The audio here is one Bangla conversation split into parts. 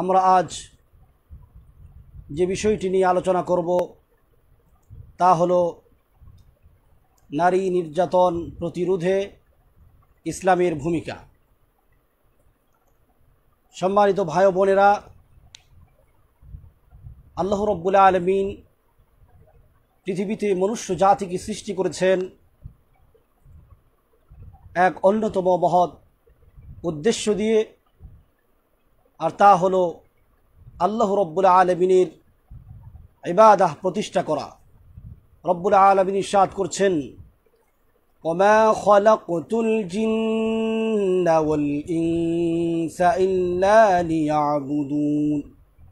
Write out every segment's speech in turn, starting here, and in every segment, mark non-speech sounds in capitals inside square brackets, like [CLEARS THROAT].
আমরা আজ যে বিষয়টি নিয়ে আলোচনা করব তা হল নারী নির্যাতন প্রতিরোধে ইসলামের ভূমিকা সম্মানিত ভাই বোনেরা আল্লাহ রব্বুল্লা আলমিন পৃথিবীতে মনুষ্য জাতিকে সৃষ্টি করেছেন এক অন্যতম মহৎ উদ্দেশ্য দিয়ে আর তা হলো আল্লাহ রব্বুল আলমিনের ইবাদাহ প্রতিষ্ঠা করা রব্বুল আলমিনী সাদ করছেন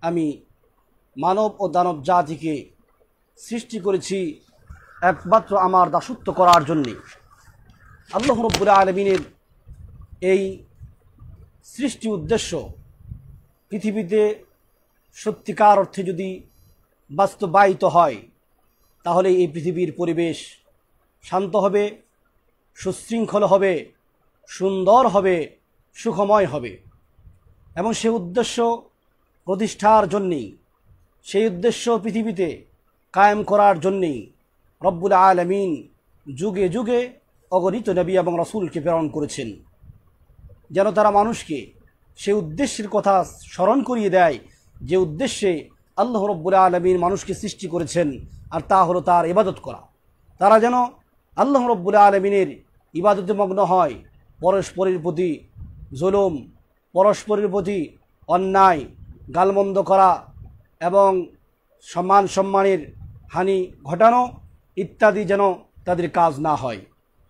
আমি মানব ও দানব জাতিকে সৃষ্টি করেছি একমাত্র আমার দাসত্ব করার জন্যে আল্লাহ রব্বুল আলমিনের এই সৃষ্টি উদ্দেশ্য পৃথিবীতে সত্যিকার অর্থে যদি বাস্তবায়িত হয় তাহলে এই পৃথিবীর পরিবেশ শান্ত হবে সুশৃঙ্খল হবে সুন্দর হবে সুখময় হবে এবং সে উদ্দেশ্য প্রতিষ্ঠার জন্যেই সেই উদ্দেশ্য পৃথিবীতে কায়েম করার জন্যেই রব্বুল আলমিন যুগে যুগে অগণিত নবী এবং রসুলকে প্রেরণ করেছেন যেন তারা মানুষকে সে উদ্দেশ্যের কথা স্মরণ করিয়ে দেয় যে উদ্দেশ্যে আল্লাহ রব্বুল আলমীর মানুষকে সৃষ্টি করেছেন আর তা হলো তার ইবাদত করা তারা যেন আল্লাহ রব্বুল আলমিনের ইবাদতে মগ্ন হয় পরস্পরের প্রতি জুলুম পরস্পরের প্রতি অন্যায় গালমন্দ করা এবং সম্মান সম্মানের হানি ঘটানো ইত্যাদি যেন তাদের কাজ না হয়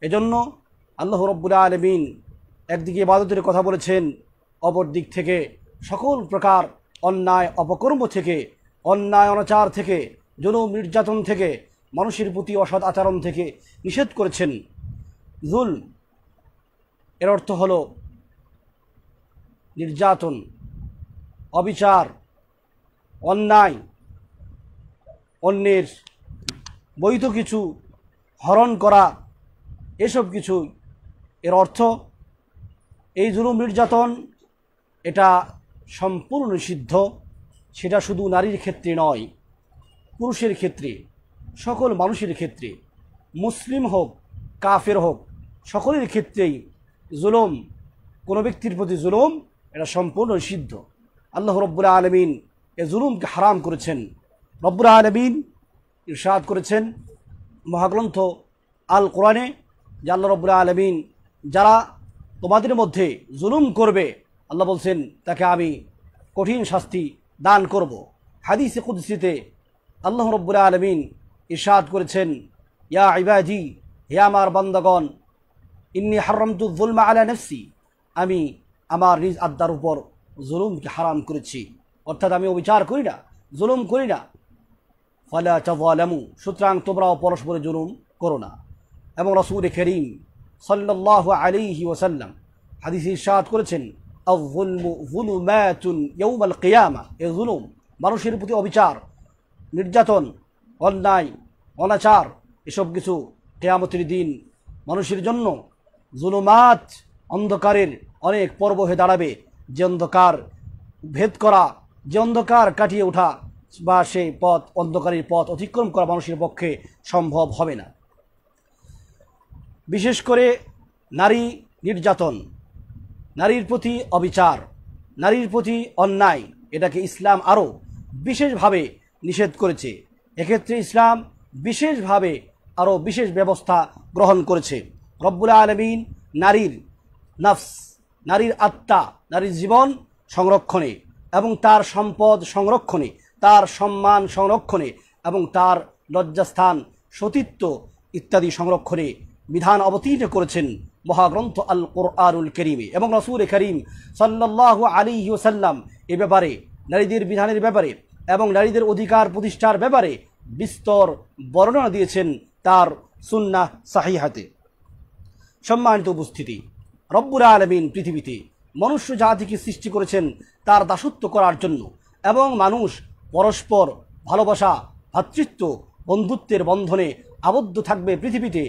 এজন্য আল্লাহ রব্বুল আলমিন একদিকে ইবাদতের কথা বলেছেন অপর দিক থেকে সকল প্রকার অন্যায় অপকর্ম থেকে অন্যায় অনাচার থেকে যৌন নির্যাতন থেকে মানুষের প্রতি অসৎ আচরণ থেকে নিষেধ করেছেন জুল এর অর্থ হল নির্যাতন অবিচার অন্যায় অন্যের বৈধ কিছু হরণ করা এসব কিছু এর অর্থ এই জুলুম নির্যাতন এটা সম্পূর্ণ নিষিদ্ধ সেটা শুধু নারীর ক্ষেত্রে নয় পুরুষের ক্ষেত্রে সকল মানুষের ক্ষেত্রে মুসলিম হোক কাফের হোক সকলের ক্ষেত্রেই জুলুম কোনো ব্যক্তির প্রতি জুলুম এটা সম্পূর্ণ নিষিদ্ধ আল্লাহ রব্বুল আলমিন এ জুলুমকে হারাম করেছেন রব্বুল আলমিন ইরশাদ করেছেন মহাগ্রন্থ আল কোরআনে যে আল্লাহ রব্বুল আলমিন যারা তোমাদের মধ্যে জুলুম করবে আল্লাহ বলছেন তাকে আমি কঠিন শাস্তি দান করব হাদিসে কুদ্সিতে আল্লাহ রব্বুল আলমিন ইশাদ করেছেন ইয়া ইবাজি হে আমার বান্দাগণ ইন্নি হারম জুলমা আলা নফসি আমি আমার নিজ আদ্দার উপর জুলুমকে হারাম করেছি অর্থাৎ আমি অবিচার করি না জুলুম করি না ফলে চালামু সুতরাং তোমরাও পরস্পরে জুলুম করো না এবং রসুল খেরিম সাল্লাহ আলিহি ওসাল্লাম হাদিস ইরশাদ করেছেন জুলুম মানুষের প্রতি অবিচার নির্যাতন অন্যায় অনাচার এসব কিছু কেয়ামতির দিন মানুষের জন্য জুলুমাত অন্ধকারের অনেক পর্ব হয়ে দাঁড়াবে যে অন্ধকার ভেদ করা যে অন্ধকার কাটিয়ে ওঠা বা সেই পথ অন্ধকারের পথ অতিক্রম করা মানুষের পক্ষে সম্ভব হবে না বিশেষ করে নারী নির্যাতন নারীর প্রতি অবিচার নারীর প্রতি অন্যায় এটাকে ইসলাম আরও বিশেষভাবে নিষেধ করেছে এক্ষেত্রে ইসলাম বিশেষভাবে আরও বিশেষ ব্যবস্থা গ্রহণ করেছে রব্বুল আলমিন নারীর নফস নারীর আত্মা নারীর জীবন সংরক্ষণে এবং তার সম্পদ সংরক্ষণে তার সম্মান সংরক্ষণে এবং তার লজ্জাস্থান সতীত্ব ইত্যাদি সংরক্ষণে বিধান অবতীর্ণ করেছেন মহাগ্রন্থ আল কোরআনুল করিমে এবং রসুল করিম সাল্লাহ আলী সাল্লাম এ ব্যাপারে নারীদের বিধানের ব্যাপারে এবং নারীদের অধিকার প্রতিষ্ঠার ব্যাপারে বিস্তর বর্ণনা দিয়েছেন তার সুন্না সাহিহাতে সম্মানিত উপস্থিতি রব্বুর আলমিন পৃথিবীতে মনুষ্য জাতিকে সৃষ্টি করেছেন তার দাসত্ব করার জন্য এবং মানুষ পরস্পর ভালোবাসা ভ্রাতৃত্ব বন্ধুত্বের বন্ধনে আবদ্ধ থাকবে পৃথিবীতে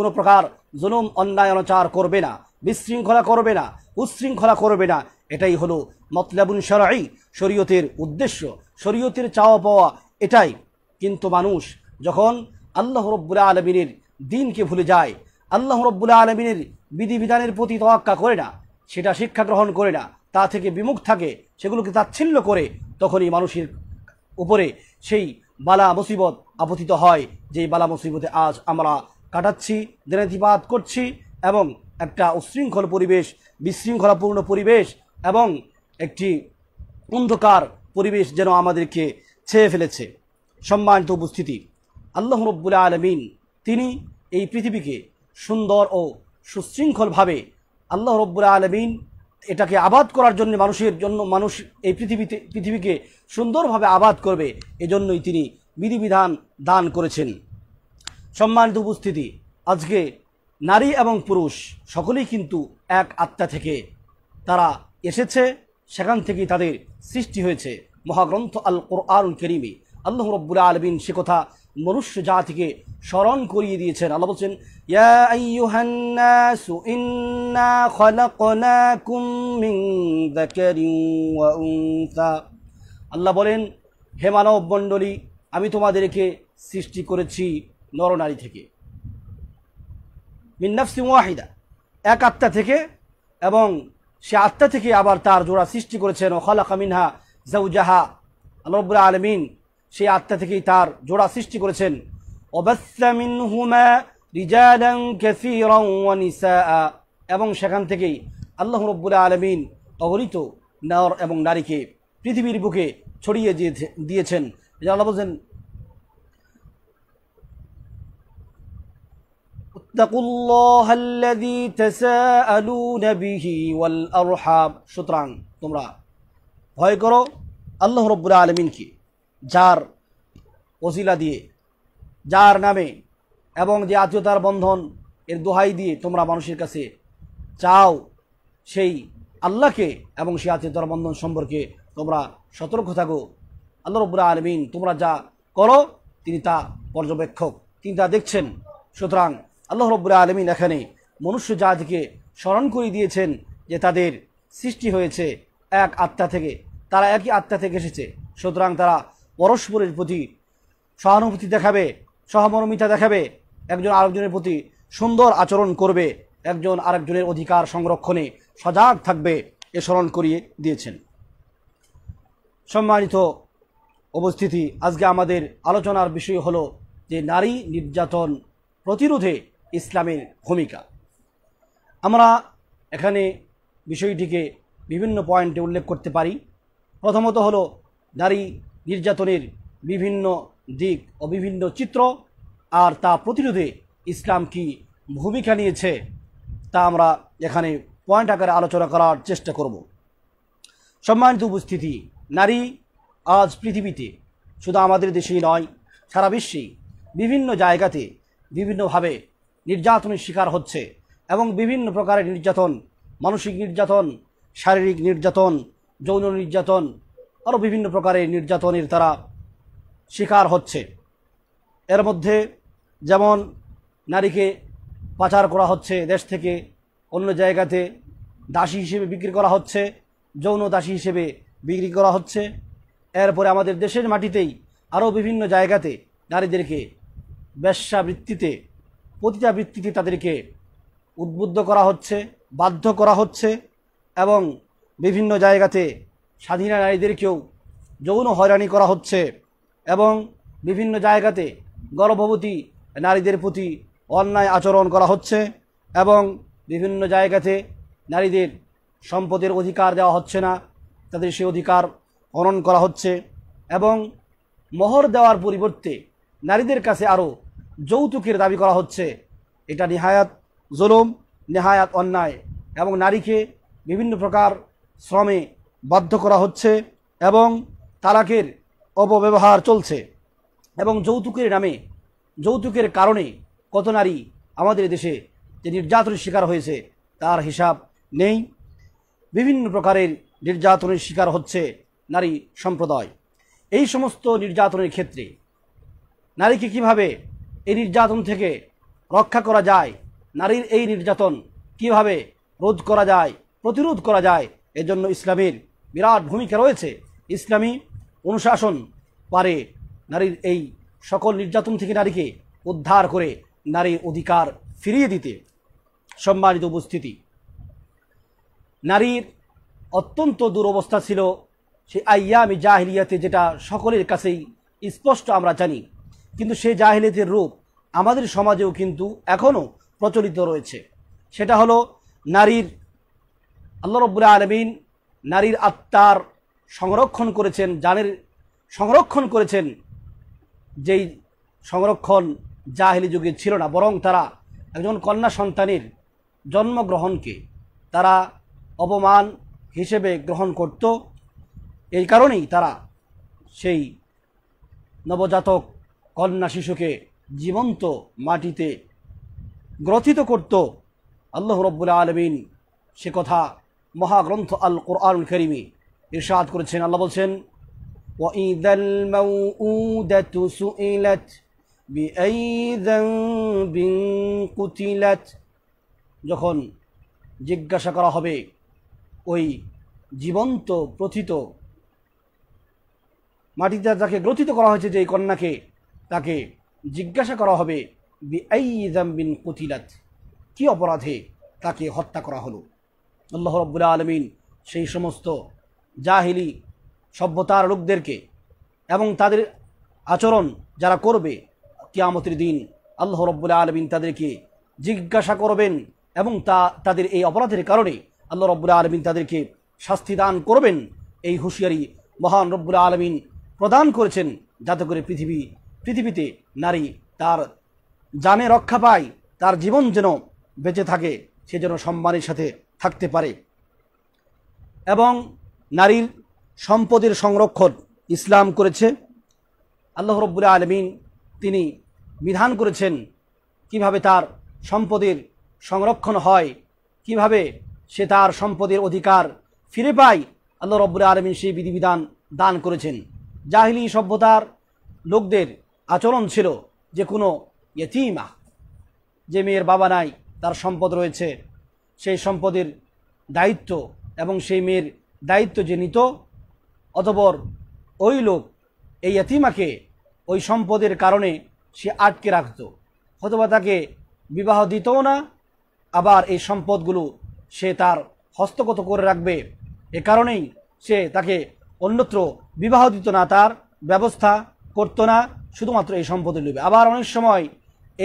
কোনো প্রকার জুলুম অন্যায় অনাচার করবে না বিশৃঙ্খলা করবে না উচ্ছৃঙ্খলা করবে না এটাই হলো মতলাবুন সরাই শরীয়তের উদ্দেশ্য শরীয়তের চাওয়া পাওয়া এটাই কিন্তু মানুষ যখন আল্লাহ রব্বুল্লা আলমিনের দিনকে ভুলে যায় আল্লাহ রব্বুল্লা আলমিনের বিধিবিধানের প্রতি তোয়াক্কা করে না সেটা শিক্ষা গ্রহণ করে না তা থেকে বিমুখ থাকে সেগুলোকে তাচ্ছিল্য করে তখনই মানুষের উপরে সেই বালা মুসিবত আপতিত হয় যেই বালা মুসিবতে আজ আমরা কাটাচ্ছি দেনাতিপাত করছি এবং একটা উশৃঙ্খল পরিবেশ বিশৃঙ্খলাপূর্ণ পরিবেশ এবং একটি অন্ধকার পরিবেশ যেন আমাদেরকে ছেয়ে ফেলেছে সম্মানিত উপস্থিতি আল্লাহ রব্বুল আলমিন তিনি এই পৃথিবীকে সুন্দর ও সুশৃঙ্খলভাবে আল্লাহ রব্বুল আলমিন এটাকে আবাদ করার জন্য মানুষের জন্য মানুষ এই পৃথিবীতে পৃথিবীকে সুন্দরভাবে আবাদ করবে এজন্যই তিনি বিধিবিধান দান করেছেন সম্মানিত উপস্থিতি আজকে নারী এবং পুরুষ সকলেই কিন্তু এক আত্মা থেকে তারা এসেছে সেখান থেকেই তাদের সৃষ্টি হয়েছে মহাগ্রন্থ আল কোরআনুল করিমে আল্লাহ রব্বুল আলমিন সে কথা মনুষ্য যা থেকে স্মরণ করিয়ে দিয়েছেন আল্লাহ বলছেন আল্লাহ বলেন হে মানব মণ্ডলী আমি তোমাদেরকে সৃষ্টি করেছি নরনারী থেকে মিন্নাফসি ওয়াহিদা এক আত্মা থেকে এবং সে আত্মা থেকে আবার তার জোড়া সৃষ্টি করেছেন ওখালা কামিনহা জাউজাহা আল্লাহ আলমিন সেই আত্মা থেকেই তার জোড়া সৃষ্টি করেছেন এবং সেখান থেকেই আল্লাহ রব্বুল্লা আলমিন অগরিত নর এবং নারীকে পৃথিবীর বুকে ছড়িয়ে দিয়েছেন আল্লাহ বলছেন واتقوا الله الذي تساءلون به والارحام সুতরাং তোমরা ভয় করো আল্লাহ আলামিন আলমিনকে যার ওসিলা দিয়ে যার নামে এবং যে আত্মীয়তার বন্ধন এর দোহাই দিয়ে তোমরা মানুষের কাছে চাও সেই আল্লাহকে এবং সেই আত্মীয়তার বন্ধন সম্পর্কে তোমরা সতর্ক থাকো আল্লাহ রব্বুল আলমিন তোমরা যা করো তিনি তা পর্যবেক্ষক তিনি তা দেখছেন সুতরাং আল্লাহ রব্বুর আলমিন এখানে মনুষ্য জাতকে স্মরণ করে দিয়েছেন যে তাদের সৃষ্টি হয়েছে এক আত্মা থেকে তারা একই আত্মা থেকে এসেছে সুতরাং তারা পরস্পরের প্রতি সহানুভূতি দেখাবে সহমর্মিতা দেখাবে একজন আরেকজনের প্রতি সুন্দর আচরণ করবে একজন আরেকজনের অধিকার সংরক্ষণে সজাগ থাকবে এ স্মরণ করিয়ে দিয়েছেন সম্মানিত উপস্থিতি আজকে আমাদের আলোচনার বিষয় হলো যে নারী নির্যাতন প্রতিরোধে ইসলামের ভূমিকা আমরা এখানে বিষয়টিকে বিভিন্ন পয়েন্টে উল্লেখ করতে পারি প্রথমত হল নারী নির্যাতনের বিভিন্ন দিক ও বিভিন্ন চিত্র আর তা প্রতিরোধে ইসলাম কি ভূমিকা নিয়েছে তা আমরা এখানে পয়েন্ট আকারে আলোচনা করার চেষ্টা করব সম্মানিত উপস্থিতি নারী আজ পৃথিবীতে শুধু আমাদের দেশেই নয় সারা বিশ্বেই বিভিন্ন জায়গাতে বিভিন্নভাবে নির্যাতনের শিকার হচ্ছে এবং বিভিন্ন প্রকারের নির্যাতন মানসিক নির্যাতন শারীরিক নির্যাতন যৌন নির্যাতন আরও বিভিন্ন প্রকারের নির্যাতনের তারা শিকার হচ্ছে এর মধ্যে যেমন নারীকে পাচার করা হচ্ছে দেশ থেকে অন্য জায়গাতে দাসী হিসেবে বিক্রি করা হচ্ছে যৌন দাসী হিসেবে বিক্রি করা হচ্ছে এরপরে আমাদের দেশের মাটিতেই আরও বিভিন্ন জায়গাতে নারীদেরকে ব্যবসাবৃত্তিতে প্রতিটা বৃত্তিতে তাদেরকে উদ্বুদ্ধ করা হচ্ছে বাধ্য করা হচ্ছে এবং বিভিন্ন জায়গাতে স্বাধীনা নারীদেরকেও যৌন হয়রানি করা হচ্ছে এবং বিভিন্ন জায়গাতে গর্ভবতী নারীদের প্রতি অন্যায় আচরণ করা হচ্ছে এবং বিভিন্ন জায়গাতে নারীদের সম্পদের অধিকার দেওয়া হচ্ছে না তাদের সে অধিকার হরণ করা হচ্ছে এবং মোহর দেওয়ার পরিবর্তে নারীদের কাছে আরও যৌতুকের দাবি করা হচ্ছে এটা নেহায়াত জুলুম নেহায়াত অন্যায় এবং নারীকে বিভিন্ন প্রকার শ্রমে বাধ্য করা হচ্ছে এবং তালাকের অপব্যবহার চলছে এবং যৌতুকের নামে যৌতুকের কারণে কত নারী আমাদের দেশে যে নির্যাতনের শিকার হয়েছে তার হিসাব নেই বিভিন্ন প্রকারের নির্যাতনের শিকার হচ্ছে নারী সম্প্রদায় এই সমস্ত নির্যাতনের ক্ষেত্রে নারীকে কিভাবে এই নির্যাতন থেকে রক্ষা করা যায় নারীর এই নির্যাতন কিভাবে রোধ করা যায় প্রতিরোধ করা যায় এজন্য ইসলামের বিরাট ভূমিকা রয়েছে ইসলামী অনুশাসন পারে নারীর এই সকল নির্যাতন থেকে নারীকে উদ্ধার করে নারীর অধিকার ফিরিয়ে দিতে সম্মানিত উপস্থিতি নারীর অত্যন্ত দুরবস্থা ছিল সে আইয়ামি জাহিলিয়াতে যেটা সকলের কাছেই স্পষ্ট আমরা জানি কিন্তু সেই জাহিলিয়াতের রূপ আমাদের সমাজেও কিন্তু এখনও প্রচলিত রয়েছে সেটা হলো নারীর আল্লাহ রব্বুল আলমিন নারীর আত্মার সংরক্ষণ করেছেন জানের সংরক্ষণ করেছেন যেই সংরক্ষণ জাহিলি যুগে ছিল না বরং তারা একজন কন্যা সন্তানের জন্মগ্রহণকে তারা অপমান হিসেবে গ্রহণ করত এই কারণেই তারা সেই নবজাতক কন্যা শিশুকে জীবন্ত মাটিতে গ্রথিত করত আল্লাহ রব্বুল আলমিন সে কথা মহাগ্রন্থ আল কোরআন করিমি ইরশাদ করেছেন আল্লাহ বলছেন যখন জিজ্ঞাসা করা হবে ওই জীবন্ত প্রথিত মাটিতে যাকে গ্রথিত করা হয়েছে যে এই কন্যাকে তাকে জিজ্ঞাসা করা হবে বিন কুতিলাত কি অপরাধে তাকে হত্যা করা হলো আল্লাহ রব্বুল আলমিন সেই সমস্ত জাহিলি সভ্যতার লোকদেরকে এবং তাদের আচরণ যারা করবে কিয়ামতির দিন আল্লাহ রব্বুল আলমিন তাদেরকে জিজ্ঞাসা করবেন এবং তা তাদের এই অপরাধের কারণে আল্লাহ রব্বুল আলমিন তাদেরকে শাস্তি দান করবেন এই হুঁশিয়ারি মহান রব্বুল আলমিন প্রদান করেছেন যাতে করে পৃথিবী পৃথিবীতে নারী তার জানে রক্ষা পায় তার জীবন যেন বেঁচে থাকে সে যেন সম্মানের সাথে থাকতে পারে এবং নারীর সম্পদের সংরক্ষণ ইসলাম করেছে আল্লাহ রব্বুল্লা আলমিন তিনি বিধান করেছেন কিভাবে তার সম্পদের সংরক্ষণ হয় কিভাবে সে তার সম্পদের অধিকার ফিরে পায় আল্লাহ রব্বুল আলমিন সেই বিধিবিধান দান করেছেন জাহিলি সভ্যতার লোকদের আচরণ ছিল যে কোনো ইয়েতিমা যে মেয়ের বাবা নাই তার সম্পদ রয়েছে সেই সম্পদের দায়িত্ব এবং সেই মেয়ের দায়িত্ব যে নিত অতপর ওই লোক এই ইয়তিমাকে ওই সম্পদের কারণে সে আটকে রাখত অথবা তাকে বিবাহ দিতও না আবার এই সম্পদগুলো সে তার হস্তগত করে রাখবে এ কারণেই সে তাকে অন্যত্র বিবাহ দিত না তার ব্যবস্থা করতো না শুধুমাত্র এই সম্পদের লোভে আবার অনেক সময়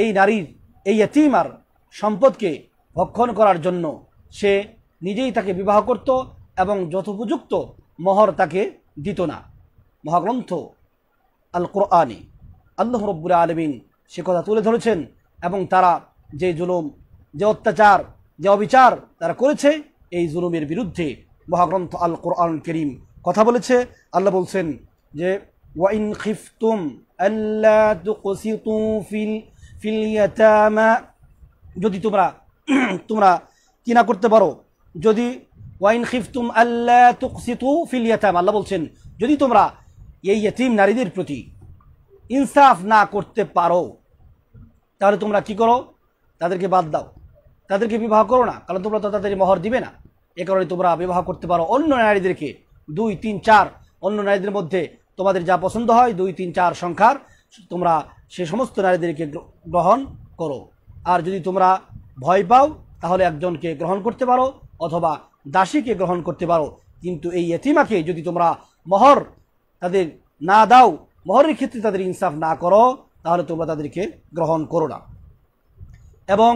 এই নারীর এই এতিমার সম্পদকে ভক্ষণ করার জন্য সে নিজেই তাকে বিবাহ করত এবং যথোপযুক্ত মহর তাকে দিত না মহাগ্রন্থ আল কোরআনে আল্লাহ রব্বুল আলমিন সে কথা তুলে ধরেছেন এবং তারা যে জুলুম যে অত্যাচার যে অবিচার তারা করেছে এই জুলুমের বিরুদ্ধে মহাগ্রন্থ আল কোরআন করিম কথা বলেছে আল্লাহ বলছেন যে وإن خفتم ألا تقسطوا في في اليتامى যদি তোমরা [CLEARS THROAT] তোমরা কি না করতে পারো যদি ওয়াইন খিফতুম আল্লাহ তুকসিতু ফিল ইয়াতাম আল্লাহ বলছেন যদি তোমরা এই ইয়তিম নারীদের প্রতি ইনসাফ না করতে পারো তাহলে তোমরা কি করো তাদেরকে বাদ দাও তাদেরকে বিবাহ করো না কারণ তোমরা তো তাদের মহর দিবে না এ কারণে তোমরা বিবাহ করতে পারো অন্য নারীদেরকে দুই তিন চার অন্য নারীদের মধ্যে তোমাদের যা পছন্দ হয় দুই তিন চার সংখ্যার তোমরা সে সমস্ত নারীদেরকে গ্রহণ করো আর যদি তোমরা ভয় পাও তাহলে একজনকে গ্রহণ করতে পারো অথবা দাসীকে গ্রহণ করতে পারো কিন্তু এই এতিমাকে যদি তোমরা মহর তাদের না দাও মহরের ক্ষেত্রে তাদের ইনসাফ না করো তাহলে তোমরা তাদেরকে গ্রহণ করো না এবং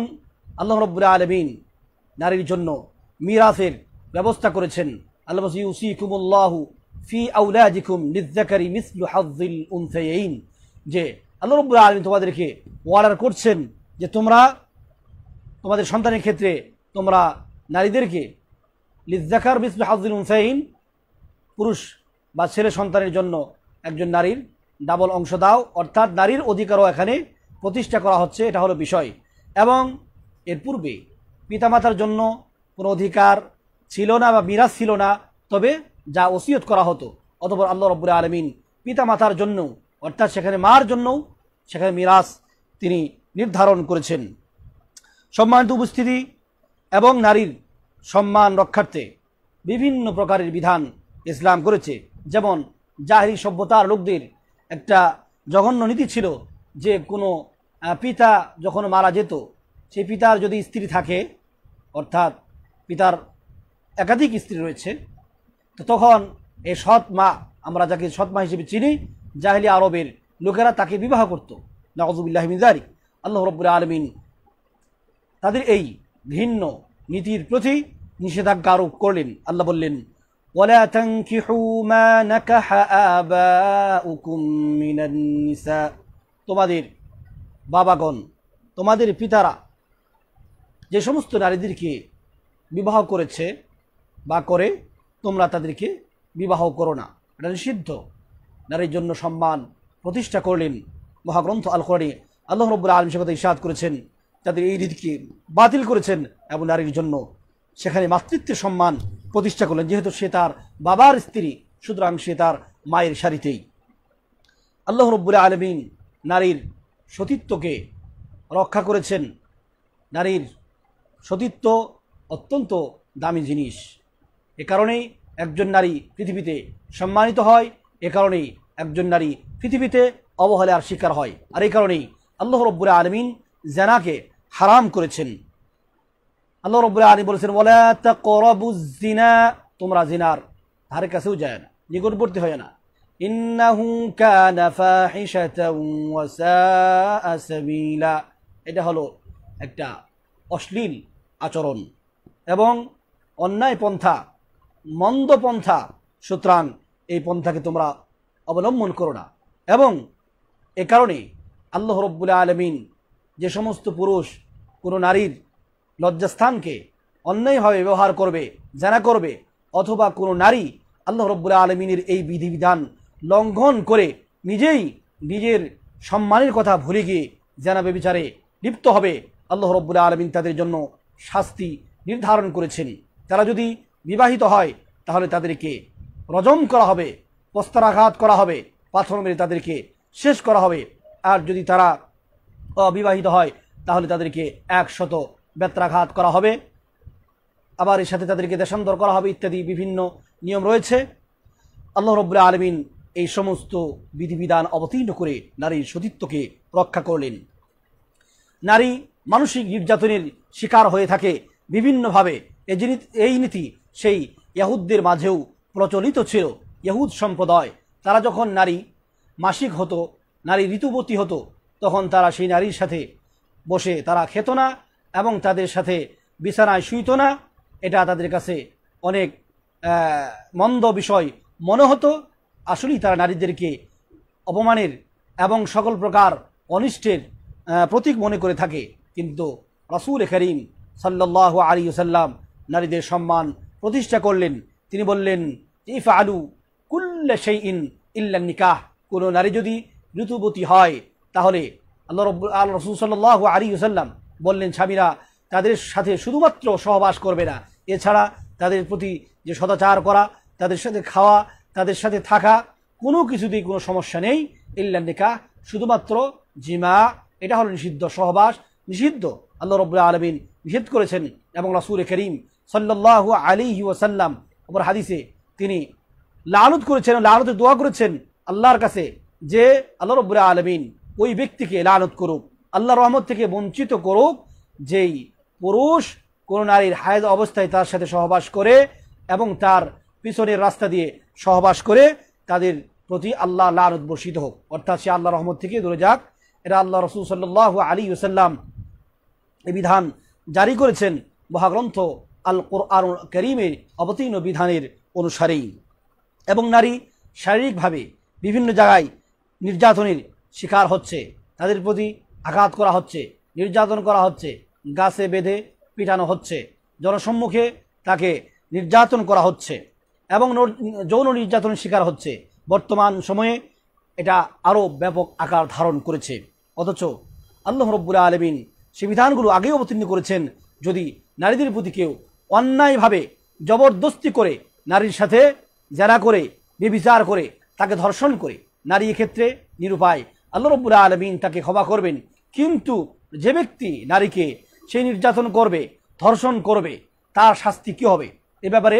আল্লাহ রব্বুল্লা আলমিন নারীর জন্য মিরাফের ব্যবস্থা করেছেন আল্লাহ ইউসি কুমুল্লাহু ফি আউলাজিকুম লিজাকারি মিসলু হাজিল উনসাইন যে আল্লাহ রব্বুল আলমী তোমাদেরকে ওয়ার্ডার করছেন যে তোমরা তোমাদের সন্তানের ক্ষেত্রে তোমরা নারীদেরকে লিজাকার মিসলু হাজিল উনসাইন পুরুষ বা ছেলে সন্তানের জন্য একজন নারীর ডাবল অংশ দাও অর্থাৎ নারীর অধিকারও এখানে প্রতিষ্ঠা করা হচ্ছে এটা হলো বিষয় এবং এর পূর্বে পিতামাতার জন্য কোনো অধিকার ছিল না বা মিরাজ ছিল না তবে যা ওসিয়ত করা হতো অতপর আল্লাহ রব্বুল আলমিন মাতার জন্য অর্থাৎ সেখানে মার জন্যও সেখানে মিরাজ তিনি নির্ধারণ করেছেন সম্মানিত উপস্থিতি এবং নারীর সম্মান রক্ষার্থে বিভিন্ন প্রকারের বিধান ইসলাম করেছে যেমন জাহিরি সভ্যতার লোকদের একটা জঘন্য নীতি ছিল যে কোনো পিতা যখন মারা যেত সেই পিতার যদি স্ত্রী থাকে অর্থাৎ পিতার একাধিক স্ত্রী রয়েছে তো তখন এই সৎ মা আমরা যাকে সৎ মা হিসেবে চিনি জাহিলি আরবের লোকেরা তাকে বিবাহ করতো নজুবিল্লাহমিনজারি আল্লাহ রব্বুল আলমিন তাদের এই ভিন্ন নীতির প্রতি নিষেধাজ্ঞা আরোপ করলেন আল্লাহ বললেন তোমাদের বাবাগণ তোমাদের পিতারা যে সমস্ত নারীদেরকে বিবাহ করেছে বা করে তোমরা তাদেরকে বিবাহ করো না এটা নিষিদ্ধ নারীর জন্য সম্মান প্রতিষ্ঠা করলেন মহাগ্রন্থ আল আল্লাহ রব্বুল আলম সে কথা ইসাদ করেছেন তাদের এই রীতিকে বাতিল করেছেন এবং নারীর জন্য সেখানে মাতৃত্বের সম্মান প্রতিষ্ঠা করলেন যেহেতু সে তার বাবার স্ত্রী সুতরাং সে তার মায়ের সারিতেই আল্লাহ রব্বুল আলমিন নারীর সতীত্বকে রক্ষা করেছেন নারীর সতীত্ব অত্যন্ত দামি জিনিস এ কারণেই একজন নারী পৃথিবীতে সম্মানিত হয় এ কারণেই একজন নারী পৃথিবীতে অবহেলার শিকার হয় আর এই কারণেই আল্লাহ রব্বুল আলমিন জেনাকে হারাম করেছেন আল্লাহ রব্বুল আলী বলেছেন জিনা তোমরা জিনার ধারে কাছেও যায় না নিকটবর্তী হয় না এটা হলো একটা অশ্লীল আচরণ এবং অন্যায় পন্থা মন্দ পন্থা সুতরাং এই পন্থাকে তোমরা অবলম্বন করো না এবং এ কারণে আল্লাহ রব্বুল আলমিন যে সমস্ত পুরুষ কোনো নারীর লজ্জাস্থানকে অন্যায়ভাবে ব্যবহার করবে জানা করবে অথবা কোনো নারী আল্লাহ রব্বুল আলমিনের এই বিধিবিধান লঙ্ঘন করে নিজেই নিজের সম্মানের কথা ভুলে গিয়ে জানাবে বিচারে লিপ্ত হবে আল্লাহ রব্বুল আলমিন তাদের জন্য শাস্তি নির্ধারণ করেছেন তারা যদি বিবাহিত হয় তাহলে তাদেরকে রজম করা হবে প্রস্তারাঘাত করা হবে পাথর মেরে তাদেরকে শেষ করা হবে আর যদি তারা অবিবাহিত হয় তাহলে তাদেরকে একশত বেত্রাঘাত করা হবে আবার এর সাথে তাদেরকে দেশান্তর করা হবে ইত্যাদি বিভিন্ন নিয়ম রয়েছে আল্লাহ রব্লা আলমিন এই সমস্ত বিধিবিধান অবতীর্ণ করে নারীর সতীত্বকে রক্ষা করলেন নারী মানসিক নির্যাতনের শিকার হয়ে থাকে বিভিন্নভাবে এই নীতি সেই ইয়াহুদদের মাঝেও প্রচলিত ছিল ইহুদ সম্প্রদায় তারা যখন নারী মাসিক হতো নারী ঋতুবতী হতো তখন তারা সেই নারীর সাথে বসে তারা খেত না এবং তাদের সাথে বিছানায় শুইত না এটা তাদের কাছে অনেক মন্দ বিষয় মনে হতো আসলেই তারা নারীদেরকে অপমানের এবং সকল প্রকার অনিষ্টের প্রতীক মনে করে থাকে কিন্তু এ করিম সাল্লাহ আলী সাল্লাম নারীদের সম্মান প্রতিষ্ঠা করলেন তিনি বললেন ইফ আলু কুল্লে সেই ইন ইল্লা নিকাহ কোনো নারী যদি ঋতুবতী হয় তাহলে আল্লাহ রব আল রসুল সাল্লাহ আলী সাল্লাম বললেন স্বামীরা তাদের সাথে শুধুমাত্র সহবাস করবে না এছাড়া তাদের প্রতি যে সদাচার করা তাদের সাথে খাওয়া তাদের সাথে থাকা কোনো কিছুতেই কোনো সমস্যা নেই ইল্লা নিকাহ শুধুমাত্র জিমা এটা হলো নিষিদ্ধ সহবাস নিষিদ্ধ আল্লাহ রবুল্লা আলমিন নিষেধ করেছেন এবং রাসুল করিম সাল্লাহ আলিহি ওসাল্লাম আমার হাদিসে তিনি লালুত করেছেন লালতে দোয়া করেছেন আল্লাহর কাছে যে আল্লাহ রবুল্লা আলমিন ওই ব্যক্তিকে লালত করুক আল্লাহ রহমত থেকে বঞ্চিত করুক যেই পুরুষ কোনো নারীর হায়দ অবস্থায় তার সাথে সহবাস করে এবং তার পিছনের রাস্তা দিয়ে সহবাস করে তাদের প্রতি আল্লাহ লালত বর্ষিত হোক অর্থাৎ সে আল্লাহ রহমত থেকে দূরে যাক এটা আল্লাহ রসুল সাল্লাহ আলী ওসাল্লাম এই বিধান জারি করেছেন মহাগ্রন্থ আল কোরআন করিমের অবতীর্ণ বিধানের অনুসারেই এবং নারী শারীরিকভাবে বিভিন্ন জায়গায় নির্যাতনের শিকার হচ্ছে তাদের প্রতি আঘাত করা হচ্ছে নির্যাতন করা হচ্ছে গাছে বেঁধে পিটানো হচ্ছে জনসম্মুখে তাকে নির্যাতন করা হচ্ছে এবং যৌন নির্যাতনের শিকার হচ্ছে বর্তমান সময়ে এটা আরও ব্যাপক আকার ধারণ করেছে অথচ আল্লাহ রব্বুল আলমিন সে বিধানগুলো আগেই অবতীর্ণ করেছেন যদি নারীদের প্রতি কেউ অন্যায়ভাবে জবরদস্তি করে নারীর সাথে জেরা করে বিবিচার করে তাকে ধর্ষণ করে নারী ক্ষেত্রে নিরুপায় আল্লাহ রব্বুল্লা আলমিন তাকে ক্ষমা করবেন কিন্তু যে ব্যক্তি নারীকে সেই নির্যাতন করবে ধর্ষণ করবে তার শাস্তি কী হবে এ ব্যাপারে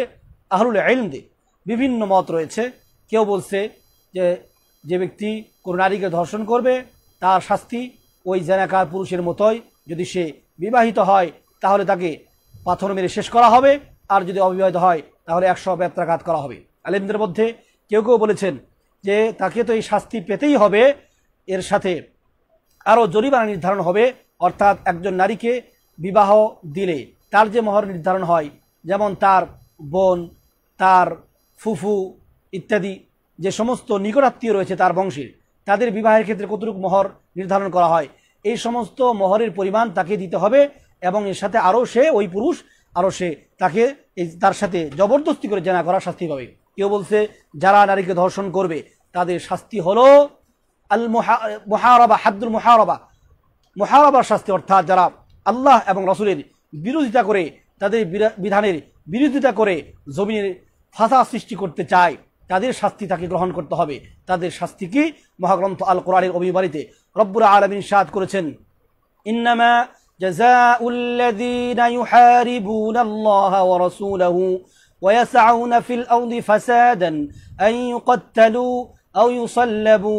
আহরুল দে বিভিন্ন মত রয়েছে কেউ বলছে যে যে ব্যক্তি কোনো নারীকে ধর্ষণ করবে তার শাস্তি ওই জেনাকার পুরুষের মতোই যদি সে বিবাহিত হয় তাহলে তাকে পাথর মেরে শেষ করা হবে আর যদি অবিবাহিত হয় তাহলে একশো ব্যত্রাঘাত করা হবে আলেমদের মধ্যে কেউ কেউ বলেছেন যে তাকে তো এই শাস্তি পেতেই হবে এর সাথে আরও জরিমানা নির্ধারণ হবে অর্থাৎ একজন নারীকে বিবাহ দিলে তার যে মহর নির্ধারণ হয় যেমন তার বোন তার ফুফু ইত্যাদি যে সমস্ত নিকটাত্মীয় রয়েছে তার বংশের তাদের বিবাহের ক্ষেত্রে কতটুকু মহর নির্ধারণ করা হয় এই সমস্ত মোহরের পরিমাণ তাকে দিতে হবে এবং এর সাথে আরও সে ওই পুরুষ আরও সে তাকে তার সাথে জবরদস্তি করে জেনা করার শাস্তি পাবে কেউ বলছে যারা নারীকে ধর্ষণ করবে তাদের শাস্তি হল আল মহারবা হাদ্দুল মহারবা মহারবার শাস্তি অর্থাৎ যারা আল্লাহ এবং রসুলের বিরোধিতা করে তাদের বিধানের বিরোধিতা করে জমিনের ফাঁসা সৃষ্টি করতে চায় তাদের শাস্তি তাকে গ্রহণ করতে হবে তাদের শাস্তি কি মহাগ্রন্থ আল কোরআনের অভিবাড়িতে রব্বুর আলমিন সাদ করেছেন ইনামা জাজাউ আল্লাযীনা ইউহারিবুনা আল্লাহা ওয়া রাসূলাহু ওয়া ইয়াসআউনা ফিল আউদি ফাসাদান আন ইউকাত্তালু আও ইউসাল্লাবু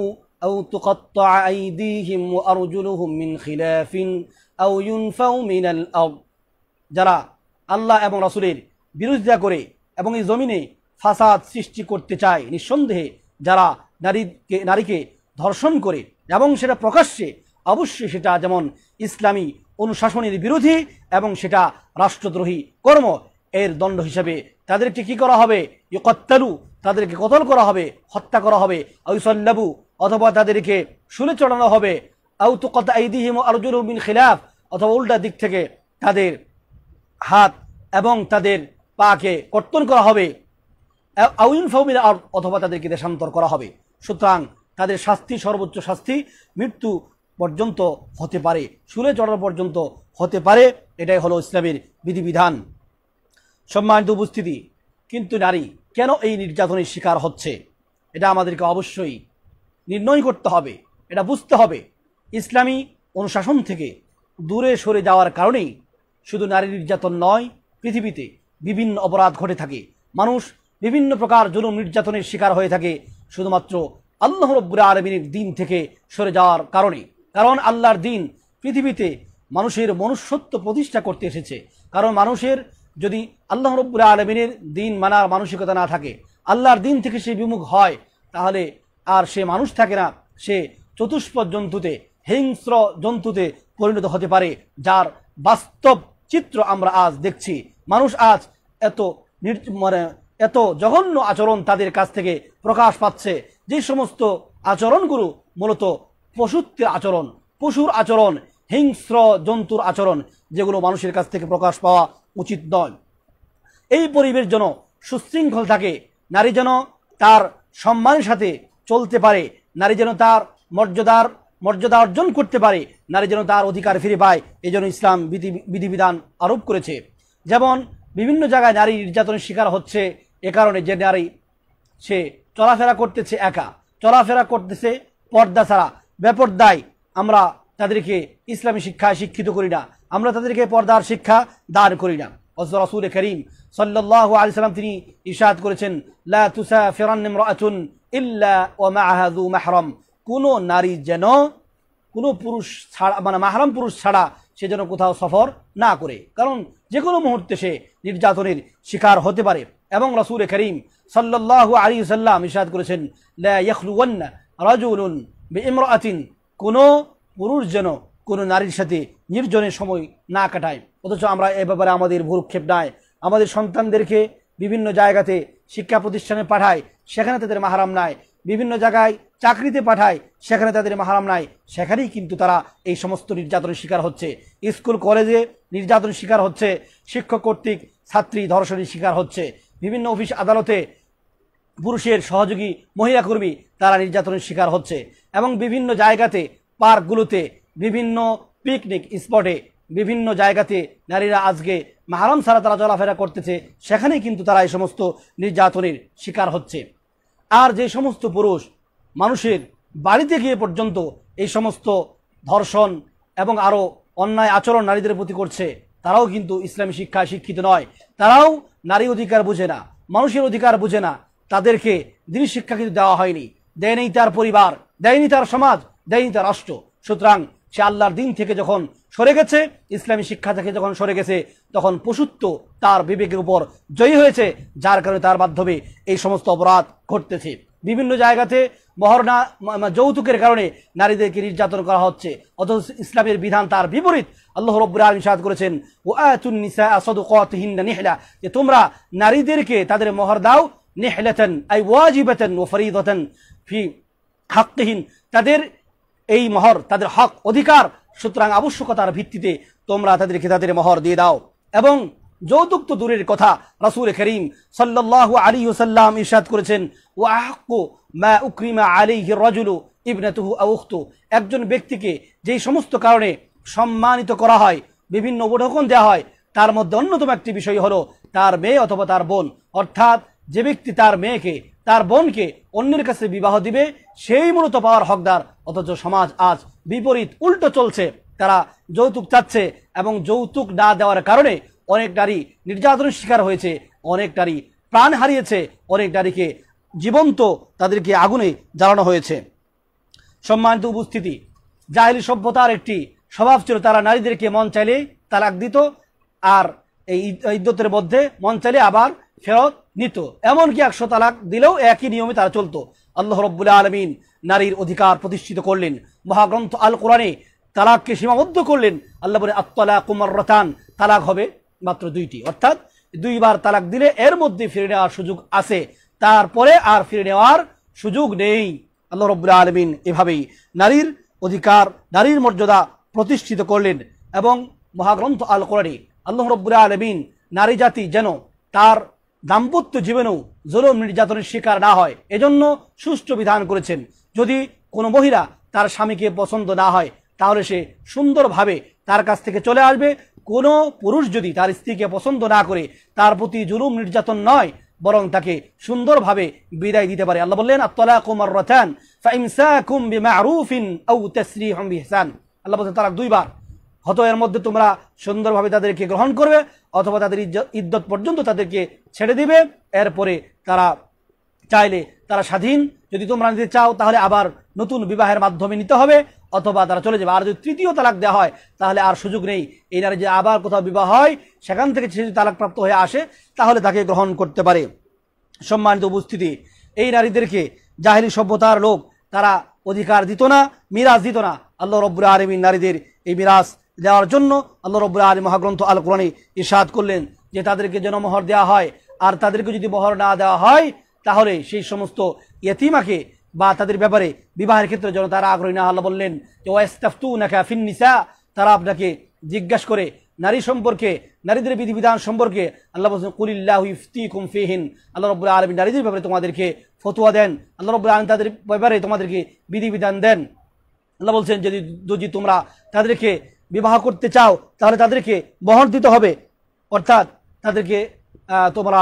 আও তুকাত্তা আইদিহিম ওয়া আরজুলুহুম মিন খিলাফিন আও ইউনফাউ মিনাল আরদ যারা আল্লাহ এবং রাসূলের বিরোধিতা করে এবং এই জমিনে ফাসাদ সৃষ্টি করতে চায় নিঃসন্দেহে যারা নারীকে নারীকে ধর্ষণ করে এবং সেটা প্রকাশ্যে অবশ্যই সেটা যেমন ইসলামী অনুশাসনের বিরোধী এবং সেটা রাষ্ট্রদ্রোহী কর্ম এর দণ্ড হিসাবে তাদেরকে কি করা হবে ইকত্তালু তাদেরকে কতল করা হবে হত্যা করা হবে আউসল্লাবু অথবা তাদেরকে শুলে চড়ানো হবে আউতু কথা আরজুল মিন খিলাফ অথবা উল্টা দিক থেকে তাদের হাত এবং তাদের পাকে কর্তন করা হবে আউইন ফাউমিল অথবা তাদেরকে দেশান্তর করা হবে সুতরাং তাদের শাস্তি সর্বোচ্চ শাস্তি মৃত্যু পর্যন্ত হতে পারে শুলে চড়ার পর্যন্ত হতে পারে এটাই হলো ইসলামের বিধিবিধান সম্মানিত উপস্থিতি কিন্তু নারী কেন এই নির্যাতনের শিকার হচ্ছে এটা আমাদেরকে অবশ্যই নির্ণয় করতে হবে এটা বুঝতে হবে ইসলামী অনুশাসন থেকে দূরে সরে যাওয়ার কারণেই শুধু নারী নির্যাতন নয় পৃথিবীতে বিভিন্ন অপরাধ ঘটে থাকে মানুষ বিভিন্ন প্রকার জুলুম নির্যাতনের শিকার হয়ে থাকে শুধুমাত্র আল্লাহ রব্বুরা আলমিনের দিন থেকে সরে যাওয়ার কারণে কারণ আল্লাহর দিন পৃথিবীতে মানুষের মনুষ্যত্ব প্রতিষ্ঠা করতে এসেছে কারণ মানুষের যদি আল্লাহ রব্বুরা আলমিনের দিন মানার মানসিকতা না থাকে আল্লাহর দিন থেকে সে বিমুখ হয় তাহলে আর সে মানুষ থাকে না সে চতুষ্পদ জন্তুতে হিংস্র জন্তুতে পরিণত হতে পারে যার বাস্তব চিত্র আমরা আজ দেখছি মানুষ আজ এত মানে এত জঘন্য আচরণ তাদের কাছ থেকে প্রকাশ পাচ্ছে যে সমস্ত আচরণগুলো মূলত পশুত্বের আচরণ পশুর আচরণ হিংস্র জন্তুর আচরণ যেগুলো মানুষের কাছ থেকে প্রকাশ পাওয়া উচিত নয় এই পরিবেশ যেন সুশৃঙ্খল থাকে নারী যেন তার সম্মানের সাথে চলতে পারে নারী যেন তার মর্যাদার মর্যাদা অর্জন করতে পারে নারী যেন তার অধিকার ফিরে পায় এই জন্য ইসলাম বিধি বিধিবিধান আরোপ করেছে যেমন বিভিন্ন জায়গায় নারী নির্যাতনের শিকার হচ্ছে এ কারণে যে নারী সে চলাফেরা করতেছে একা চলাফেরা করতেছে পর্দা ছাড়া বেপর্দায় আমরা তাদেরকে ইসলামী শিক্ষায় শিক্ষিত করি না আমরা তাদেরকে পর্দার শিক্ষা দান করি না রসুল করিম সাল্লাহ আলি সাল্লাম তিনি ইশাদ করেছেন ফেরান ইল্লা ও মাহরম কোনো নারী যেন কোনো পুরুষ ছাড়া মানে মাহরম পুরুষ ছাড়া সে যেন কোথাও সফর না করে কারণ যে কোনো মুহূর্তে সে নির্যাতনের শিকার হতে পারে এবং রসুল করিম সাল্লাহ আলী সাল্লাম ইসাদ করেছেন ইমরাতিন কোনো পুরুষ যেন কোন নারীর সাথে নির্জনের সময় না কাটায় অথচ আমরা এ ব্যাপারে আমাদের ভুরক্ষেপ নেয় আমাদের সন্তানদেরকে বিভিন্ন জায়গাতে শিক্ষা প্রতিষ্ঠানে পাঠায় সেখানে তাদের মাহারাম নাই বিভিন্ন জায়গায় চাকরিতে পাঠায় সেখানে তাদের মাহারাম নাই সেখানেই কিন্তু তারা এই সমস্ত নির্যাতনের শিকার হচ্ছে স্কুল কলেজে নির্যাতনের শিকার হচ্ছে শিক্ষক কর্তৃক ছাত্রী ধর্ষণের শিকার হচ্ছে বিভিন্ন অফিস আদালতে পুরুষের সহযোগী মহিলা কর্মী তারা নির্যাতনের শিকার হচ্ছে এবং বিভিন্ন জায়গাতে পার্কগুলোতে বিভিন্ন পিকনিক স্পটে বিভিন্ন জায়গাতে নারীরা আজকে মাহারম ছাড়া তারা চলাফেরা করতেছে সেখানে কিন্তু তারা এই সমস্ত নির্যাতনের শিকার হচ্ছে আর যে সমস্ত পুরুষ মানুষের বাড়িতে গিয়ে পর্যন্ত এই সমস্ত ধর্ষণ এবং আরও অন্যায় আচরণ নারীদের প্রতি করছে তারাও কিন্তু ইসলামী শিক্ষায় শিক্ষিত নয় তারাও নারী অধিকার বুঝে না মানুষের অধিকার বুঝে না তাদেরকে দিন শিক্ষা কিন্তু দেওয়া হয়নি দেয়নি তার পরিবার দেয়নি তার সমাজ দেয়নি তার রাষ্ট্র সুতরাং সে আল্লাহর দিন থেকে যখন সরে গেছে ইসলামী শিক্ষা থেকে যখন সরে গেছে তখন পশুত্ব তার বিবেকের উপর জয়ী হয়েছে যার কারণে তার মাধ্যমে এই সমস্ত অপরাধ ঘটতেছে বিভিন্ন জায়গাতে মহরনা যৌতুকের কারণে নারীদেরকে নির্যাতন করা হচ্ছে অথচ ইসলামের বিধান তার বিপরীত আল্লাহ রব্বুর আলম সাদ করেছেন ও আয়তুন্নিসা যে তোমরা নারীদেরকে তাদের মহর দাও নেহেলেতেন আই ওয়াজিবাতেন ও হতেন ফি হাক্তহীন তাদের এই মহর তাদের হক অধিকার সুতরাং আবশ্যকতার ভিত্তিতে তোমরা তাদেরকে তাদের মহর দিয়ে দাও এবং যৌতুক তো দূরের কথা রাসুল করিম সাল্লাহ আলী হুসাল্লাম করেছেন ও আহকু মা রজুলু আউখতু একজন ব্যক্তিকে যেই সমস্ত কারণে সম্মানিত করা হয় বিভিন্ন উপঢকন দেওয়া হয় তার মধ্যে অন্যতম একটি বিষয় হলো তার মেয়ে অথবা তার বোন অর্থাৎ যে ব্যক্তি তার মেয়েকে তার বোনকে অন্যের কাছে বিবাহ দিবে সেই মূলত পাওয়ার হকদার অথচ সমাজ আজ বিপরীত উল্টো চলছে তারা যৌতুক চাচ্ছে এবং যৌতুক না দেওয়ার কারণে অনেক নারী নির্যাতনের শিকার হয়েছে অনেক নারী প্রাণ হারিয়েছে অনেক নারীকে জীবন্ত তাদেরকে আগুনে জ্বালানো হয়েছে সম্মানিত উপস্থিতি জাহেলি সভ্যতার একটি স্বভাব ছিল তারা নারীদেরকে মন চাইলে তালাক দিত আর এই ইদ্যতের মধ্যে মন চাইলে আবার ফেরত নিত এমনকি একশো তালাক দিলেও একই নিয়মে তারা চলত আল্লাহ রব্বুল্লা আলমিন নারীর অধিকার প্রতিষ্ঠিত করলেন মহাগ্রন্থ আল কোরআনে তালাককে সীমাবদ্ধ করলেন আল্লাহ বলে আত্মালা কুমার রতান তালাক হবে মাত্র দুইটি অর্থাৎ দুইবার তালাক দিলে এর মধ্যে ফিরে নেওয়ার সুযোগ আছে তারপরে আর ফিরে নেওয়ার সুযোগ নেই আল্লাহ রব্বুল আলমিন এভাবেই নারীর অধিকার নারীর মর্যাদা প্রতিষ্ঠিত করলেন এবং মহাগ্রন্থ আল কোরআনে আল্লাহ রব্বুল আলমিন নারী জাতি যেন তার দাম্পত্য জীবনেও জলম নির্যাতনের শিকার না হয় এজন্য সুষ্ঠু বিধান করেছেন যদি কোনো মহিলা তার স্বামীকে পছন্দ না হয় তাহলে সে সুন্দরভাবে তার কাছ থেকে চলে আসবে কোনো পুরুষ যদি তার স্ত্রীকে পছন্দ না করে তার প্রতি জুলুম নির্যাতন নয় বরং তাকে সুন্দরভাবে বিদায় দিতে পারে আল্লাহ বললেন আত্মলা কুমার রথান আল্লাহ বলছেন তারা দুইবার হত এর মধ্যে তোমরা সুন্দরভাবে তাদেরকে গ্রহণ করবে অথবা তাদের ইদ্যত পর্যন্ত তাদেরকে ছেড়ে দিবে এরপরে তারা চাইলে তারা স্বাধীন যদি তোমরা নিতে চাও তাহলে আবার নতুন বিবাহের মাধ্যমে নিতে হবে অথবা তারা চলে যাবে আর যদি তৃতীয় তালাক দেওয়া হয় তাহলে আর সুযোগ নেই এই নারী যে আবার কোথাও বিবাহ হয় সেখান থেকে সে যদি তালাকপ্রাপ্ত হয়ে আসে তাহলে তাকে গ্রহণ করতে পারে সম্মানিত উপস্থিতি এই নারীদেরকে জাহেরি সভ্যতার লোক তারা অধিকার দিত না মিরাজ দিত না আল্লাহ রব্বুর আলমীর নারীদের এই মিরাজ দেওয়ার জন্য আল্লাহ রব্বুর আলী মহাগ্রন্থ আল কোরআনে ইসাদ করলেন যে তাদেরকে জনমহর দেওয়া হয় আর তাদেরকে যদি মোহর না দেওয়া হয় তাহলে সেই সমস্ত ইয়তিমাকে বা তাদের ব্যাপারে বিবাহের ক্ষেত্রে যেন তারা আগ্রহী না আল্লাহ বললেন যে ওয়াস্তাফতু নাকা ফিন্নিসা তারা আপনাকে জিজ্ঞাসা করে নারী সম্পর্কে নারীদের বিধিবিধান সম্পর্কে আল্লাহ বলছেন কুলিল্লাহ ইফতি কুমফিহীন আল্লাহ রব্বুল আলমী নারীদের ব্যাপারে তোমাদেরকে ফতোয়া দেন আল্লাহ রব্বুল আলম তাদের ব্যাপারে তোমাদেরকে বিধিবিধান দেন আল্লাহ বলছেন যদি যদি তোমরা তাদেরকে বিবাহ করতে চাও তাহলে তাদেরকে বহর দিতে হবে অর্থাৎ তাদেরকে তোমরা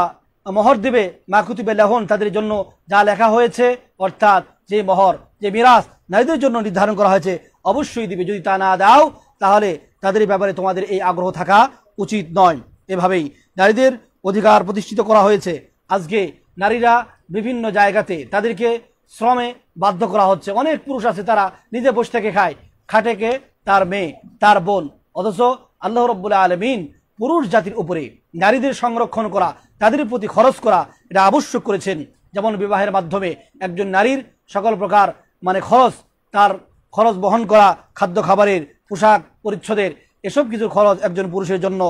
মহর দেবে মাকুতিবে লেহন তাদের জন্য যা লেখা হয়েছে অর্থাৎ যে মহর যে মিরাজ নারীদের জন্য নির্ধারণ করা হয়েছে অবশ্যই দিবে যদি তা না দাও তাহলে তাদের ব্যাপারে তোমাদের এই আগ্রহ থাকা উচিত নয় এভাবেই নারীদের অধিকার প্রতিষ্ঠিত করা হয়েছে আজকে নারীরা বিভিন্ন জায়গাতে তাদেরকে শ্রমে বাধ্য করা হচ্ছে অনেক পুরুষ আছে তারা নিজে বসে থেকে খায় খাটেকে তার মেয়ে তার বোন অথচ আল্লাহ রব্বুল্লাহ আলমিন পুরুষ জাতির উপরে নারীদের সংরক্ষণ করা তাদের প্রতি খরচ করা এটা আবশ্যক করেছেন যেমন বিবাহের মাধ্যমে একজন নারীর সকল প্রকার মানে খরচ তার খরচ বহন করা খাদ্য খাবারের পোশাক পরিচ্ছদের এসব কিছু খরচ একজন পুরুষের জন্য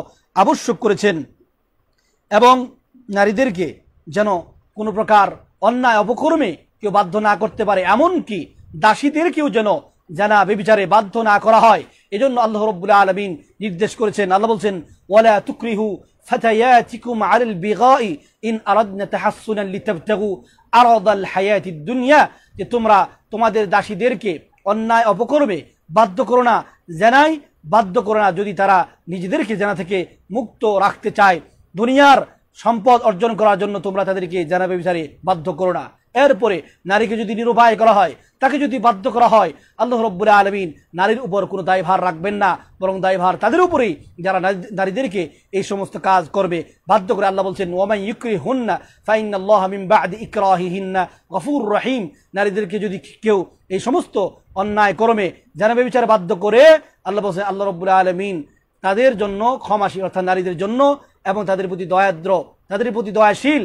আবশ্যক করেছেন এবং নারীদেরকে যেন কোনো প্রকার অন্যায় অপকর্মে কেউ বাধ্য না করতে পারে এমনকি দাসীদেরকেও যেন জানা বিবিচারে বাধ্য না করা হয় এজন্য আল্লাহ রব্বুল্লাহ আলমিন নির্দেশ করেছেন আল্লাহ বলছেন ওয়ালা তুকরিহু فتياتكم على البغاء ان اردنا تحصنا لتبتغوا ارض الحياه الدنيا যে তোমরা তোমাদের দাসীদেরকে অন্যায় অপকর্মে বাধ্য করো না জানাই বাধ্য করো না যদি তারা নিজেদেরকে জানা থেকে মুক্ত রাখতে চায় দুনিয়ার সম্পদ অর্জন করার জন্য তোমরা তাদেরকে জানাবে বিচারে বাধ্য করো না এরপরে নারীকে যদি নিরুপায় করা হয় তাকে যদি বাধ্য করা হয় আল্লাহ রব্বুল আলমিন নারীর উপর কোনো দায়ভার রাখবেন না বরং দায়ভার তাদের উপরেই যারা নারীদেরকে এই সমস্ত কাজ করবে বাধ্য করে আল্লাহ বলছেন ওমাই ইকরি হন্না ফাইনাল্লাহমিমবাদ না গফুর রহিম নারীদেরকে যদি কেউ এই সমস্ত অন্যায় কর্মে জানাবে বিচারে বাধ্য করে আল্লাহ বলছেন আল্লাহ রব্বুল আলমিন তাদের জন্য ক্ষমাসী অর্থাৎ নারীদের জন্য এবং তাদের প্রতি দয়াদ্র তাদের প্রতি দয়াশীল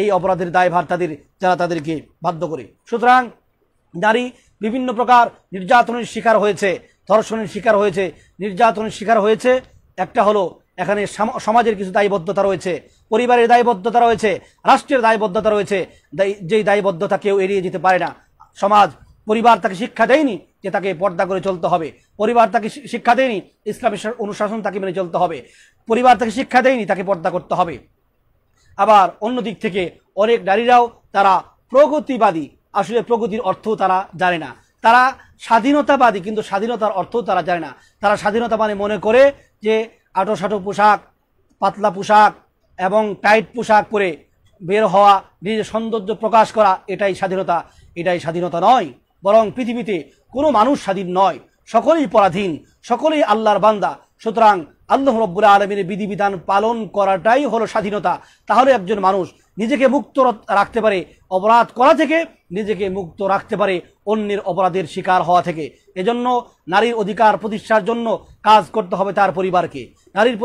এই অপরাধের দায়ভার তাদের যারা তাদেরকে বাধ্য করে সুতরাং নারী বিভিন্ন প্রকার নির্যাতনের শিকার হয়েছে ধর্ষণের শিকার হয়েছে নির্যাতনের শিকার হয়েছে একটা হলো এখানে সমাজের কিছু দায়বদ্ধতা রয়েছে পরিবারের দায়বদ্ধতা রয়েছে রাষ্ট্রের দায়বদ্ধতা রয়েছে যেই দায়বদ্ধতা কেউ এড়িয়ে যেতে পারে না সমাজ পরিবার তাকে শিক্ষা দেয়নি যে তাকে পর্দা করে চলতে হবে পরিবার তাকে শিক্ষা দেয়নি ইসলামের অনুশাসন তাকে মেনে চলতে হবে পরিবার তাকে শিক্ষা দেয়নি তাকে পর্দা করতে হবে আবার অন্য দিক থেকে অনেক নারীরাও তারা প্রগতিবাদী আসলে প্রগতির অর্থ তারা জানে না তারা স্বাধীনতাবাদী কিন্তু স্বাধীনতার অর্থ তারা জানে না তারা স্বাধীনতা মানে মনে করে যে আটো সাটো পোশাক পাতলা পোশাক এবং টাইট পোশাক পরে বের হওয়া নিজের সৌন্দর্য প্রকাশ করা এটাই স্বাধীনতা এটাই স্বাধীনতা নয় বরং পৃথিবীতে কোনো মানুষ স্বাধীন নয় সকলেই পরাধীন সকলেই আল্লাহর বান্দা সুতরাং আল্লাহ রব্বুল আলমীর বিধিবিধান পালন করাটাই হলো স্বাধীনতা তাহলে একজন মানুষ নিজেকে মুক্ত রাখতে পারে অপরাধ করা থেকে নিজেকে মুক্ত রাখতে পারে অন্যের অপরাধের শিকার হওয়া থেকে এজন্য নারীর অধিকার প্রতিষ্ঠার জন্য কাজ করতে হবে তার পরিবারকে নারীর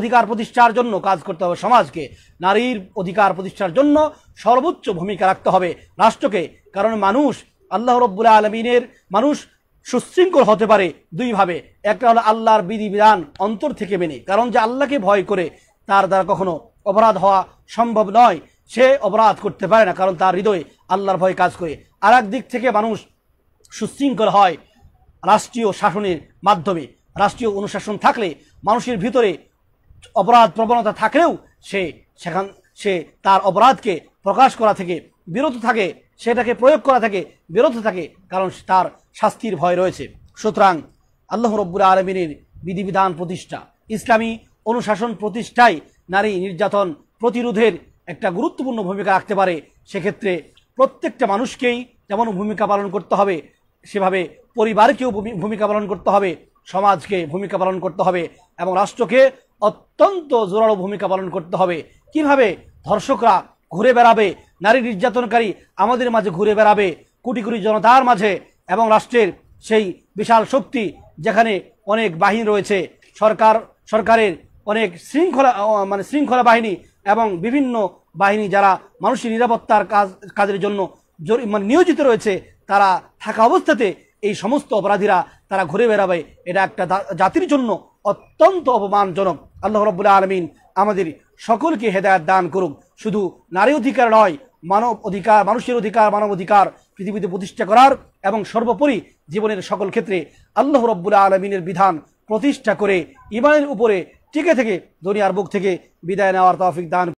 অধিকার প্রতিষ্ঠার জন্য কাজ করতে হবে সমাজকে নারীর অধিকার প্রতিষ্ঠার জন্য সর্বোচ্চ ভূমিকা রাখতে হবে রাষ্ট্রকে কারণ মানুষ আল্লাহ রব্বুল আলমিনের মানুষ সুশৃঙ্খল হতে পারে দুইভাবে একটা হলো আল্লাহর বিধিবিধান অন্তর থেকে মেনে কারণ যে আল্লাহকে ভয় করে তার দ্বারা কখনো অপরাধ হওয়া সম্ভব নয় সে অপরাধ করতে পারে না কারণ তার হৃদয়ে আল্লাহর ভয় কাজ করে আর দিক থেকে মানুষ সুশৃঙ্খল হয় রাষ্ট্রীয় শাসনের মাধ্যমে রাষ্ট্রীয় অনুশাসন থাকলে মানুষের ভিতরে অপরাধ প্রবণতা থাকলেও সে সেখান সে তার অপরাধকে প্রকাশ করা থেকে বিরত থাকে সেটাকে প্রয়োগ করা থাকে বিরত থাকে কারণ তার শাস্তির ভয় রয়েছে সুতরাং আল্লাহ রব্বুর আলমিনের বিধিবিধান প্রতিষ্ঠা ইসলামী অনুশাসন প্রতিষ্ঠায় নারী নির্যাতন প্রতিরোধের একটা গুরুত্বপূর্ণ ভূমিকা রাখতে পারে সেক্ষেত্রে প্রত্যেকটা মানুষকেই যেমন ভূমিকা পালন করতে হবে সেভাবে পরিবারকেও ভূমিকা পালন করতে হবে সমাজকে ভূমিকা পালন করতে হবে এবং রাষ্ট্রকে অত্যন্ত জোরালো ভূমিকা পালন করতে হবে কিভাবে ধর্ষকরা ঘুরে বেড়াবে নারী নির্যাতনকারী আমাদের মাঝে ঘুরে বেড়াবে কোটি কোটি জনতার মাঝে এবং রাষ্ট্রের সেই বিশাল শক্তি যেখানে অনেক বাহিনী রয়েছে সরকার সরকারের অনেক শৃঙ্খলা মানে শৃঙ্খলা বাহিনী এবং বিভিন্ন বাহিনী যারা মানুষের নিরাপত্তার কাজ কাজের জন্য মানে নিয়োজিত রয়েছে তারা থাকা অবস্থাতে এই সমস্ত অপরাধীরা তারা ঘুরে বেড়াবে এটা একটা জাতির জন্য অত্যন্ত অপমানজনক আল্লাহ রবুল্লা আলমিন আমাদের সকলকে হেদায়ত দান করুক শুধু নারী অধিকার নয় মানব অধিকার মানুষের অধিকার মানব অধিকার পৃথিবীতে প্রতিষ্ঠা করার এবং সর্বোপরি জীবনের সকল ক্ষেত্রে আল্লাহ রব্বুল্লা আলমিনের বিধান প্রতিষ্ঠা করে ইমানের উপরে টিকে থেকে দুনিয়ার বুক থেকে বিদায় নেওয়ার তফিক দান